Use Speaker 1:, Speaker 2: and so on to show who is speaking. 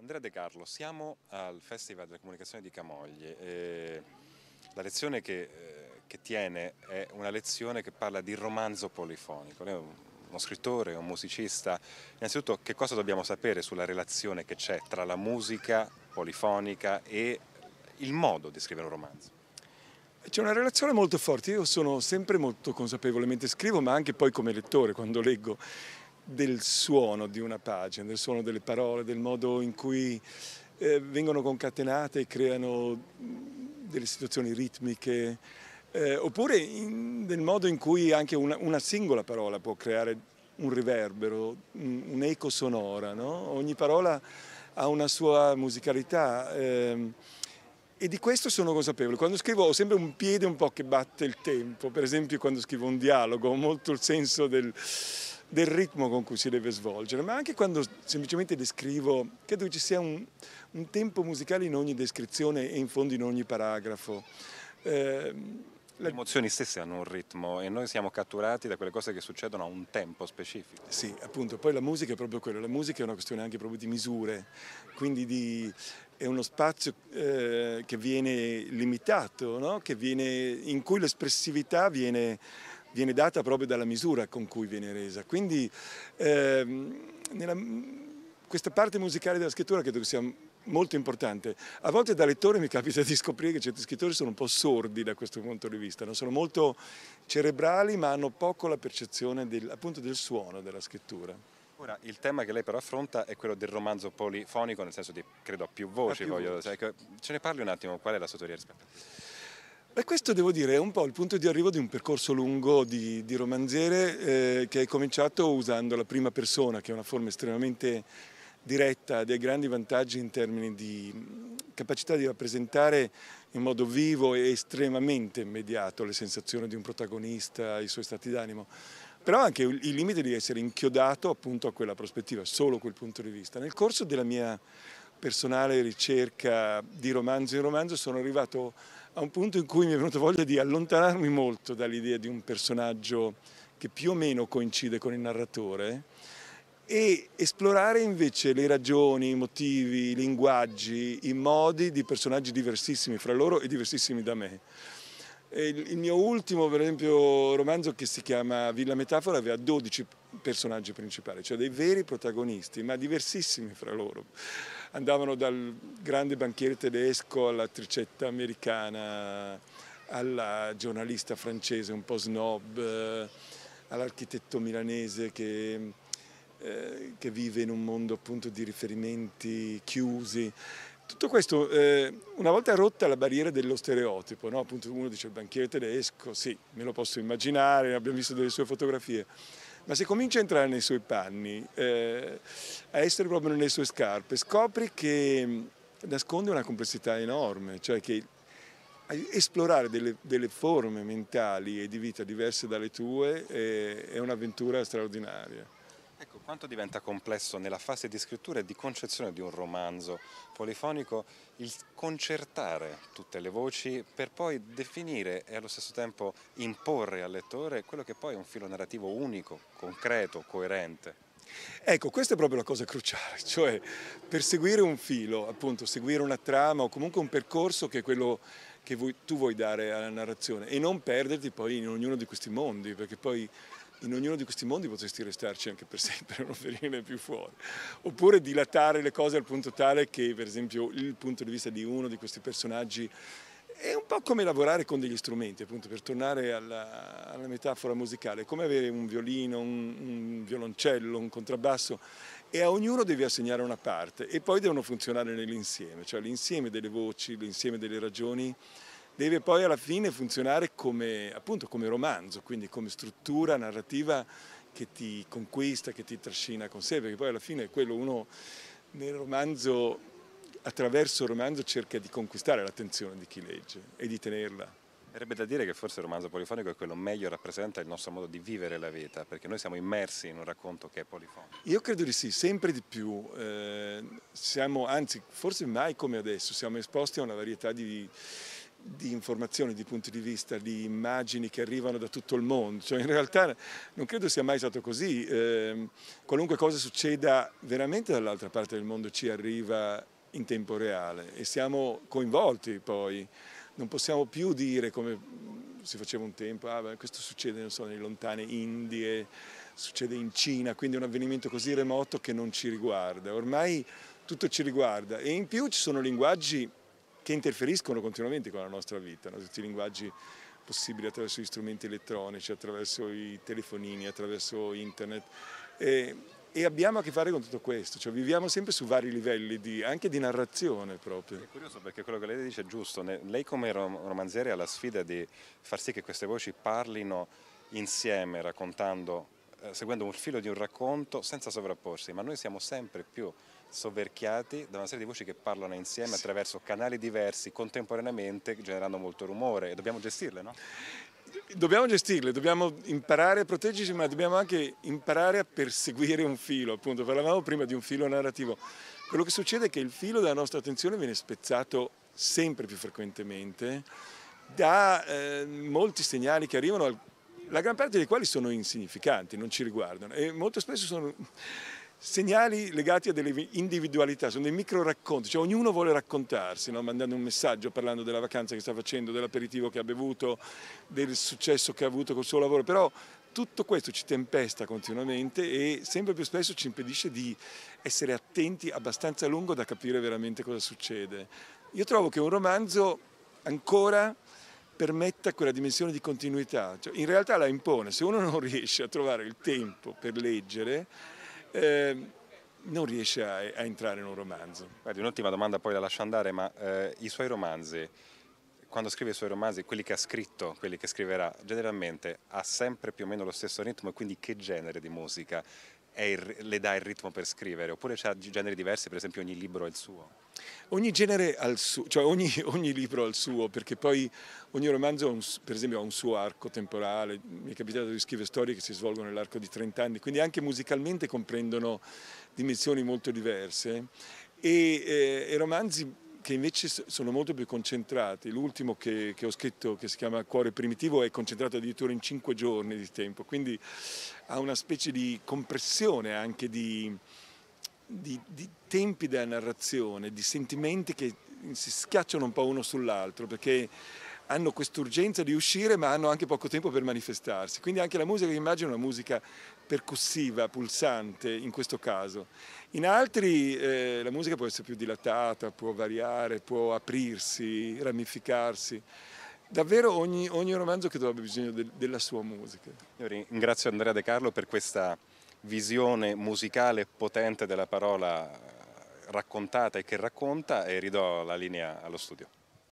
Speaker 1: Andrea De Carlo, siamo al Festival della Comunicazione di Camoglie. E la lezione che, eh, che, tiene è una lezione che parla di romanzo polifonico. Lei è uno scrittore, un musicista. Innanzitutto, che cosa dobbiamo sapere sulla relazione che c'è tra la musica polifonica e il modo di scrivere un romanzo?
Speaker 2: C'è una relazione molto forte, io sono sempre molto consapevolmente, scrivo ma anche poi come lettore quando leggo del suono di una pagina, del suono delle parole, del modo in cui eh, vengono concatenate e creano mm, delle situazioni ritmiche, eh, oppure in, del modo in cui anche una, una, singola parola può creare un riverbero, un'eco un sonora. No? Ogni parola ha una sua musicalità. Ehm, e di questo sono consapevole. Quando scrivo ho sempre un piede un po' che batte il tempo, per esempio quando scrivo un dialogo ho molto il senso del, del ritmo con cui si deve svolgere, ma anche quando semplicemente descrivo, credo che ci sia un, un tempo musicale in ogni descrizione e in fondo in ogni paragrafo.
Speaker 1: Eh, le emozioni stesse hanno un ritmo e noi siamo catturati da quelle cose che succedono a un tempo specifico. Sì, appunto, poi la musica è proprio quello, la musica è una questione anche proprio di misure,
Speaker 2: quindi di, è uno spazio eh, che viene limitato, no? che viene, in cui l'espressività viene viene data proprio dalla misura con cui viene resa. Quindi ehm, nella, questa parte musicale della scrittura credo che sia molto importante. A volte da lettore mi capita di scoprire che certi scrittori sono un po' sordi da questo punto di vista, no? sono molto cerebrali ma hanno poco la percezione del, appunto del suono della scrittura.
Speaker 1: Ora, il tema che lei però affronta è quello del romanzo polifonico, nel senso di, credo, a più voci. A più voci. Cioè, ce ne parli un attimo, qual è la sua teoria rispetto a questo?
Speaker 2: Beh, questo devo dire è un po' il punto di arrivo di un percorso lungo di, di romanziere eh, che è cominciato usando la prima persona, che è una forma estremamente diretta, ha dei grandi vantaggi in termini di capacità di rappresentare in modo vivo e estremamente immediato le sensazioni di un protagonista, i suoi stati d'animo, però anche il limite di essere inchiodato appunto a quella prospettiva, solo quel punto di vista. Nel corso della mia personale ricerca di romanzo in romanzo sono arrivato a un punto in cui mi è venuta voglia di allontanarmi molto dall'idea di un personaggio che più o meno coincide con il narratore e esplorare invece le ragioni, i motivi, i linguaggi, i modi di personaggi diversissimi fra loro e diversissimi da me. Il mio ultimo, per esempio, romanzo che si chiama Villa Metafora aveva 12 personaggi principali, cioè dei veri protagonisti, ma diversissimi fra loro andavano dal grande banchiere tedesco all'attricetta americana, alla giornalista francese un po' snob, eh, all'architetto milanese che, eh, che, vive in un mondo appunto di riferimenti chiusi. Tutto questo, eh, una volta rotta la barriera dello stereotipo, no? appunto uno dice il banchiere tedesco, sì, me lo posso immaginare, abbiamo visto delle sue fotografie ma se cominci a entrare nei suoi panni, eh, a essere proprio nelle sue scarpe, scopri che mm, nasconde una complessità enorme, cioè che esplorare delle, delle forme mentali e di vita diverse dalle tue è, eh, è un'avventura
Speaker 1: straordinaria. Ecco, quanto diventa complesso nella fase di scrittura e di concezione di un romanzo polifonico il concertare tutte le voci per poi definire e allo stesso tempo imporre al lettore quello che poi è un filo narrativo unico, concreto, coerente.
Speaker 2: Ecco, questa è proprio la cosa cruciale, cioè per seguire un filo, appunto, seguire una trama o comunque un percorso che è quello che tu vuoi dare alla narrazione e non perderti poi in ognuno di questi mondi, perché poi in ognuno di questi mondi potresti restarci anche per sempre, non venire più fuori. Oppure dilatare le cose al punto tale che, per esempio, il punto di vista di uno di questi personaggi è un po' come lavorare con degli strumenti, appunto, per tornare alla, alla metafora musicale, è come avere un violino, un, un violoncello, un contrabbasso e a ognuno devi assegnare una parte e poi devono funzionare nell'insieme, cioè l'insieme delle voci, l'insieme delle ragioni deve poi alla fine funzionare come, appunto, come romanzo, quindi come struttura narrativa che ti conquista, che ti trascina con sé, perché poi alla fine è quello uno nel
Speaker 1: romanzo, attraverso il romanzo cerca di conquistare l'attenzione di chi legge e di tenerla. Sarebbe da dire che forse il romanzo polifonico è quello meglio rappresenta il nostro modo di vivere la vita, perché noi siamo immersi in un racconto che è polifonico.
Speaker 2: Io credo di sì, sempre di più.
Speaker 1: Eh,
Speaker 2: siamo, anzi, forse mai come adesso, siamo esposti a una varietà di di informazioni, di punti di vista, di immagini che arrivano da tutto il mondo. Cioè, in realtà non credo sia mai stato così. Eh, qualunque cosa succeda veramente dall'altra parte del mondo ci arriva in tempo reale e siamo coinvolti poi. Non possiamo più dire come si faceva un tempo, ah, beh, questo succede so, nelle lontane Indie, succede in Cina, quindi è un avvenimento così remoto che non ci riguarda. Ormai tutto ci riguarda e in più ci sono linguaggi che interferiscono continuamente con la nostra vita, no? tutti i linguaggi possibili attraverso gli strumenti elettronici, attraverso i telefonini, attraverso internet. E, e abbiamo a che fare con tutto questo, cioè viviamo sempre su vari livelli
Speaker 1: di, anche di narrazione proprio. È curioso perché quello che lei dice è giusto, lei come romanziere ha la sfida di far sì che queste voci parlino insieme raccontando eh, seguendo un filo di un racconto senza sovrapporsi, ma noi siamo sempre più soverchiati da una serie di voci che parlano insieme attraverso canali diversi contemporaneamente generando molto rumore e dobbiamo gestirle, no?
Speaker 2: Dobbiamo gestirle, dobbiamo imparare a proteggerci, ma dobbiamo anche imparare a perseguire un filo, appunto, parlavamo prima di un filo narrativo. Quello che succede è che il filo della nostra attenzione viene spezzato sempre più frequentemente da eh, molti segnali che arrivano, la gran parte dei quali sono insignificanti, non ci riguardano e molto spesso sono segnali legati a delle individualità, sono dei micro racconti, cioè ognuno vuole raccontarsi, no? mandando un messaggio, parlando della vacanza che sta facendo, dell'aperitivo che ha bevuto, del successo che ha avuto col suo lavoro, però tutto questo ci tempesta continuamente e sempre più spesso ci impedisce di essere attenti abbastanza a lungo da capire veramente cosa succede. Io trovo che un romanzo ancora permetta quella dimensione di continuità, cioè, in realtà la impone, se uno non riesce a trovare il
Speaker 1: tempo per leggere, Ehm, non riesce a, a, entrare in un romanzo. Guardi, un'ultima domanda poi la lascio andare, ma eh, i suoi romanzi, quando scrive i suoi romanzi, quelli che ha scritto, quelli che scriverà, generalmente ha sempre più o meno lo stesso ritmo e quindi che genere di musica il, le dà il ritmo per scrivere? Oppure c'è generi diversi, per esempio ogni libro è il suo? Ogni genere ha il suo, cioè ogni, ogni, libro ha il suo, perché poi
Speaker 2: ogni romanzo, un, per esempio, ha un suo arco temporale. Mi è capitato di scrivere storie che si svolgono nell'arco di 30 anni, quindi anche musicalmente comprendono dimensioni molto diverse. E, eh, e romanzi che invece sono molto più concentrati. L'ultimo che, che, ho scritto, che si chiama Cuore Primitivo, è concentrato addirittura in cinque giorni di tempo, quindi ha una specie di compressione anche di, di, di tempi della narrazione, di sentimenti che si schiacciano un po' uno sull'altro, perché hanno quest'urgenza di uscire ma hanno anche poco tempo per manifestarsi. Quindi anche la musica che immagino è una musica percussiva, pulsante in questo caso. In altri eh, la musica può essere più dilatata, può variare, può aprirsi, ramificarsi davvero ogni, ogni, romanzo credo abbia bisogno de, della sua musica.
Speaker 1: Io ringrazio Andrea De Carlo per questa visione musicale potente della parola eh, raccontata e che racconta e ridò la linea allo studio.